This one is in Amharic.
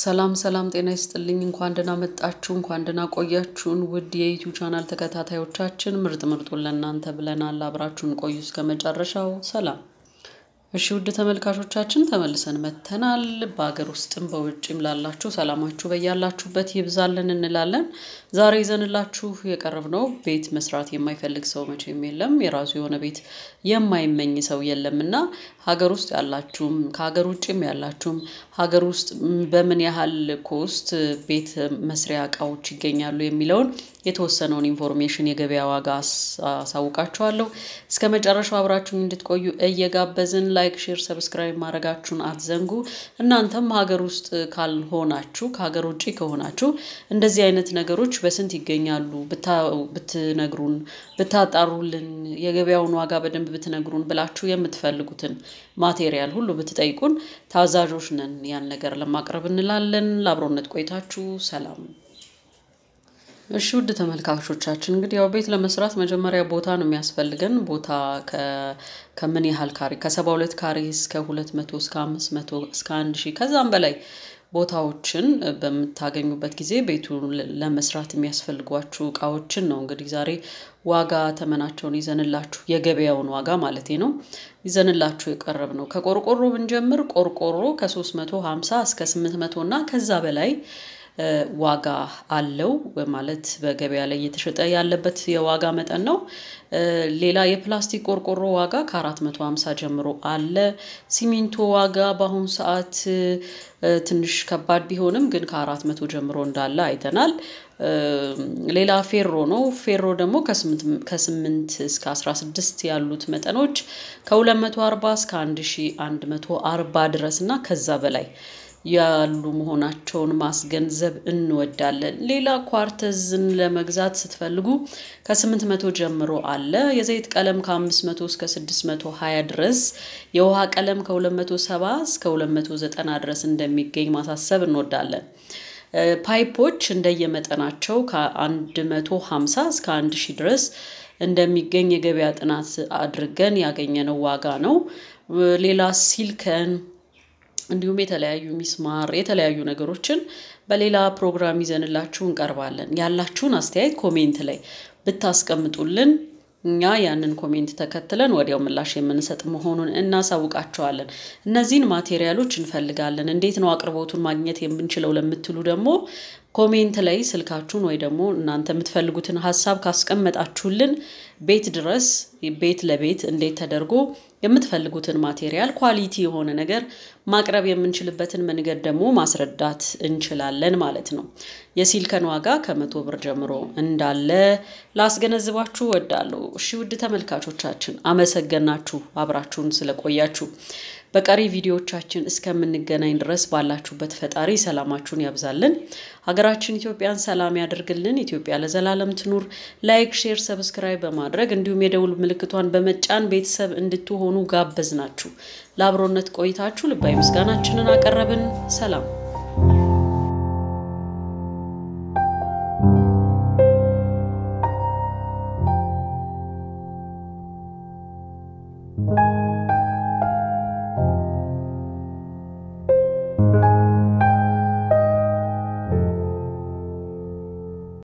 ሰላም ሰላም፣ ጤና ይስጥልኝ። እንኳን ደህና መጣችሁ፣ እንኳን ደህና ቆያችሁን። ውድ የዩቲዩብ ቻናል ተከታታዮቻችን ምርጥ ምርጡን ለእናንተ ብለናል። አብራችሁን ቆዩ እስከ መጨረሻው። ሰላም እሺ ውድ ተመልካቾቻችን ተመልሰን መተናል። በሀገር ውስጥም በውጭም ላላችሁ ሰላማችሁ በያላችሁበት ይብዛልን እንላለን። ዛሬ ይዘንላችሁ የቀረብነው ቤት መስራት የማይፈልግ ሰው መቼም የለም፣ የራሱ የሆነ ቤት የማይመኝ ሰው የለም እና ሀገር ውስጥ ያላችሁም ከሀገር ውጭም ያላችሁም ሀገር ውስጥ በምን ያህል ኮስት ቤት መስሪያ እቃዎች ይገኛሉ የሚለውን የተወሰነውን ኢንፎርሜሽን የገበያ ዋጋ አሳውቃችኋለሁ። እስከ መጨረሻው አብራችሁን እንድትቆዩ እየጋበዝን ላይክ፣ ሼር፣ ሰብስክራይብ ማድረጋችሁን አትዘንጉ። እናንተም ሀገር ውስጥ ካልሆናችሁ ከሀገር ውጭ ከሆናችሁ እንደዚህ አይነት ነገሮች በስንት ይገኛሉ ብትነግሩን፣ ብታጣሩልን፣ የገበያውን ዋጋ በደንብ ብትነግሩን ብላችሁ የምትፈልጉትን ማቴሪያል ሁሉ ብትጠይቁን ታዛዦች ነን ያን ነገር ለማቅረብ እንላለን። ለአብሮነት ቆይታችሁ ሰላም እሺ ውድ ተመልካቾቻችን እንግዲህ ያው ቤት ለመስራት መጀመሪያ ቦታ ነው የሚያስፈልገን። ቦታ ከምን ያህል ካሬ ከሰባ ሁለት ካሬ እስከ ሁለት መቶ እስከ አምስት መቶ እስከ አንድ ሺህ ከዛም በላይ ቦታዎችን በምታገኙበት ጊዜ ቤቱ ለመስራት የሚያስፈልጓችሁ እቃዎችን ነው እንግዲህ ዛሬ ዋጋ ተመናቸውን ይዘንላችሁ የገበያውን ዋጋ ማለት ነው ይዘንላችሁ የቀረብ ነው። ከቆርቆሮ ብንጀምር ቆርቆሮ ከ350 እስከ 800 እና ከዛ በላይ ዋጋ አለው ማለት በገበያ ላይ እየተሸጠ ያለበት የዋጋ መጠን ነው። ሌላ የፕላስቲክ ቆርቆሮ ዋጋ ከ450 ጀምሮ አለ። ሲሚንቶ ዋጋ በአሁኑ ሰዓት ትንሽ ከባድ ቢሆንም ግን ከ400 ጀምሮ እንዳለ አይተናል። ሌላ ፌሮ ነው። ፌሮ ደግሞ ከ8 እስከ 16 ያሉት መጠኖች ከ240 እስከ 1140 ድረስ እና ከዛ በላይ ያሉ መሆናቸውን ማስገንዘብ እንወዳለን። ሌላ ኳርተዝን ለመግዛት ስትፈልጉ ከ800 ጀምሮ አለ። የዘይት ቀለም ከ500 እስከ 620 ድረስ፣ የውሃ ቀለም ከ270 እስከ 290 ድረስ እንደሚገኝ ማሳሰብ እንወዳለን። ፓይፖች እንደየመጠናቸው ከ150 እስከ 1000 ድረስ እንደሚገኝ የገበያ ጥናት አድርገን ያገኘነው ዋጋ ነው። ሌላ ሲልከን እንዲሁም የተለያዩ ሚስማር የተለያዩ ነገሮችን በሌላ ፕሮግራም ይዘንላችሁ እንቀርባለን። ያላችሁን አስተያየት ኮሜንት ላይ ብታስቀምጡልን እኛ ያንን ኮሜንት ተከትለን ወዲያው ምላሽ የምንሰጥ መሆኑን እናሳውቃቸዋለን። እነዚህን ማቴሪያሎች እንፈልጋለን። እንዴት ነው አቅርቦቱን ማግኘት የምንችለው ለምትሉ ደግሞ ኮሜንት ላይ ስልካችሁን ወይ ደግሞ እናንተ የምትፈልጉትን ሀሳብ ካስቀመጣችሁልን ቤት ድረስ ቤት ለቤት እንዴት ተደርጎ የምትፈልጉትን ማቴሪያል ኳሊቲ የሆነ ነገር ማቅረብ የምንችልበትን መንገድ ደግሞ ማስረዳት እንችላለን ማለት ነው። የሲልከን ዋጋ ከመቶ ብር ጀምሮ እንዳለ ላስገነዝባችሁ ወዳለሁ። እሺ ውድ ተመልካቾቻችን አመሰገናችሁ አብራችሁን ስለቆያችሁ። በቀሪ ቪዲዮዎቻችን እስከምንገናኝ ድረስ ባላችሁበት ፈጣሪ ሰላማችሁን ያብዛልን። ሀገራችን ኢትዮጵያን ሰላም ያደርግልን። ኢትዮጵያ ለዘላለም ትኑር። ላይክ፣ ሼር፣ ሰብስክራይብ በማድረግ እንዲሁም የደውል ምልክቷን በመጫን ቤተሰብ እንድትሆኑ ጋበዝ ናችሁ። ለአብሮነት ቆይታችሁ ልባዊ ምስጋናችንን አቀረብን። ሰላም